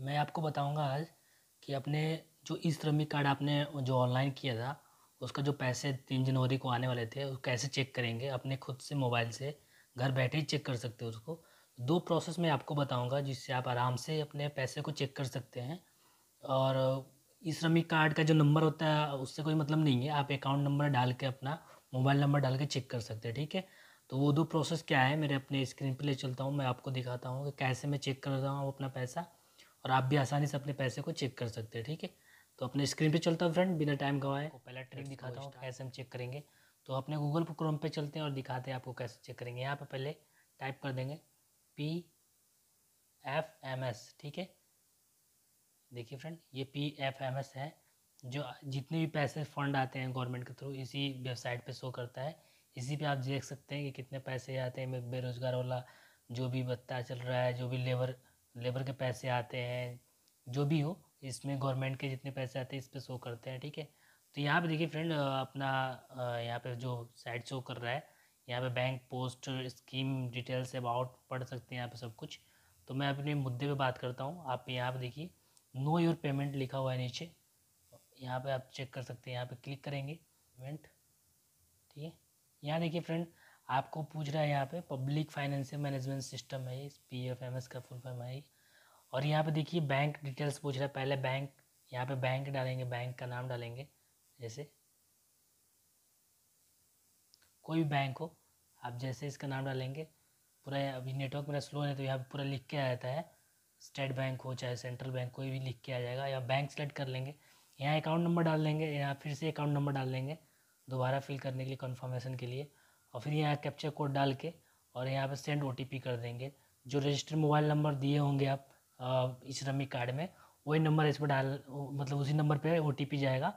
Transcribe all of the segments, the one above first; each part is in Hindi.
मैं आपको बताऊंगा आज कि अपने जो ई श्रमिक कार्ड आपने जो ऑनलाइन किया था उसका जो पैसे तीन जनवरी को आने वाले थे वो कैसे चेक करेंगे अपने खुद से मोबाइल से घर बैठे ही चेक कर सकते हो उसको दो प्रोसेस मैं आपको बताऊंगा जिससे आप आराम से अपने पैसे को चेक कर सकते हैं और ई श्रमिक कार्ड का जो नंबर होता है उससे कोई मतलब नहीं है आप अकाउंट नंबर डाल के अपना मोबाइल नंबर डाल के चेक कर सकते हैं ठीक है तो वो दो प्रोसेस क्या है मेरे अपने स्क्रीन पर ले चलता हूँ मैं आपको दिखाता हूँ कि कैसे मैं चेक कर रहा हूँ अपना पैसा और आप भी आसानी से अपने पैसे को चेक कर सकते हैं ठीक है तो अपने स्क्रीन पे चलता हूँ फ्रेंड बिना टाइम गवाए पहला ट्रिक दिखाता हूँ कैसे हम चेक करेंगे तो अपने गूगल पर क्रोम पे चलते हैं और दिखाते हैं आपको कैसे चेक करेंगे यहाँ पर पहले टाइप कर देंगे पी एफ एम एस ठीक है देखिए फ्रेंड ये पी एफ एम एस है जो जितने भी पैसे फंड आते हैं गवर्नमेंट के थ्रू इसी वेबसाइट पे शो करता है इसी पे आप देख सकते हैं कि कितने पैसे आते हैं बेरोज़गार वाला जो भी बत्ता चल रहा है जो भी लेबर लेबर के पैसे आते हैं जो भी हो इसमें गवर्नमेंट के जितने पैसे आते हैं इस पर शो करते हैं ठीक है तो यहाँ पे देखिए फ्रेंड अपना यहाँ पे जो साइड शो कर रहा है यहाँ पे bank post scheme details about पढ़ सकते हैं यहाँ पे सब कुछ तो मैं अपने मुद्दे पे बात करता हूँ आप यहाँ पे देखिए नो योर पेमेंट लिखा हुआ है नीचे यहाँ पे आप चेक कर सकते हैं यहाँ पे क्लिक करेंगे पेमेंट ठीक है यहाँ देखिए फ्रेंड आपको पूछ रहा है यहाँ पे पब्लिक फाइनेंशियल मैनेजमेंट सिस्टम है पी एफ एम एस का फुल फॉर्म है और यहाँ पे देखिए बैंक डिटेल्स पूछ रहा है पहले बैंक यहाँ पे बैंक डालेंगे बैंक का नाम डालेंगे जैसे कोई भी बैंक हो आप जैसे इसका नाम डालेंगे पूरा अभी नेटवर्क मेरा स्लो है तो यहाँ पे पूरा लिख के आ जाता है स्टेट बैंक हो चाहे सेंट्रल बैंक कोई भी लिख के आ जाएगा या बैंक सेलेक्ट कर लेंगे यहाँ अकाउंट नंबर डाल देंगे यहाँ फिर से अकाउंट नंबर डाल देंगे दोबारा फिल करने के लिए कन्फर्मेशन के लिए और फिर यहाँ कैप्चर कोड डाल के और यहाँ पर सेंड ओ कर देंगे जो रजिस्टर्ड मोबाइल नंबर दिए होंगे आप इस रमी कार्ड में वही नंबर इस पर डाल मतलब उसी नंबर पे ओ जाएगा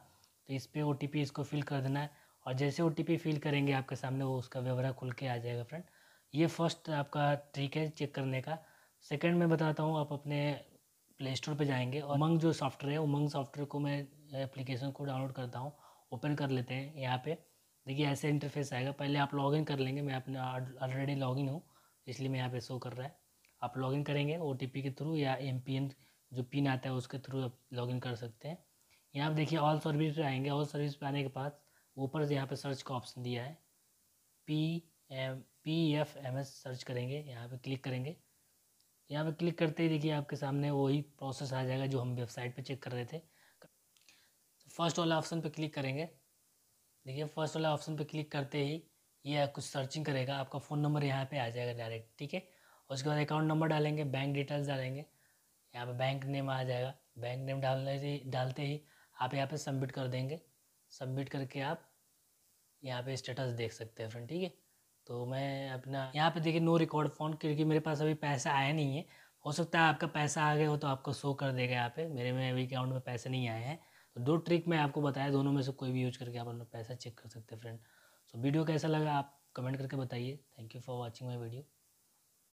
तो इस पर ओ इसको फिल कर देना है और जैसे ओ फिल करेंगे आपके सामने वो उसका व्यवरा खुल के आ जाएगा फ्रेंड ये फर्स्ट आपका ट्रिक है चेक करने का सेकंड मैं बताता हूँ आप अपने प्ले स्टोर पर जाएंगे और उमंग जो सॉफ्टवेयर है उमंग सॉफ्टवेयर को मैं एप्लीकेशन को डाउनलोड करता हूँ ओपन कर लेते हैं यहाँ पर देखिए ऐसे इंटरफेस आएगा पहले आप लॉगिन कर लेंगे मैं अपना ऑलरेडी लॉगिन हूँ इसलिए मैं यहाँ पे शो कर रहा है आप लॉगिन करेंगे ओ के थ्रू या एम जो पिन आता है उसके थ्रू आप लॉगिन कर सकते हैं यहाँ आप देखिए ऑल सर्विस पे आएंगे ऑल सर्विस पे आने के बाद ऊपर से यहाँ पे सर्च का ऑप्शन दिया है P M P F M S search करेंगे यहाँ पे क्लिक करेंगे यहाँ पे क्लिक करते ही देखिए आपके सामने वही प्रोसेस आ जाएगा जो हम वेबसाइट पे चेक कर रहे थे फर्स्ट वाला ऑप्शन पे क्लिक करेंगे देखिए फर्स्ट वाला ऑप्शन पे क्लिक करते ही ये कुछ सर्चिंग करेगा आपका फ़ोन नंबर यहाँ पे आ जाएगा डायरेक्ट ठीक है उसके बाद अकाउंट नंबर डालेंगे बैंक डिटेल्स डालेंगे यहाँ पे बैंक नेम आ जाएगा बैंक नेम डालने से डालते ही आप यहाँ पे सबमिट कर देंगे सबमिट करके आप यहाँ पे स्टेटस देख सकते हैं फ्रेंड ठीक है तो मैं अपना यहाँ पे देखिए नो रिकॉर्ड फ़ोन क्योंकि मेरे पास अभी पैसा आया नहीं है हो सकता है आपका पैसा आ गया हो तो आपको शो कर देगा यहाँ पे मेरे में अभी अकाउंट में पैसे नहीं आए हैं तो दो ट्रिक मैं आपको बताया दोनों में से कोई भी यूज करके आप अपना पैसा चेक कर सकते हैं फ्रेंड सो वीडियो कैसा लगा आप कमेंट करके बताइए thank you for watching my video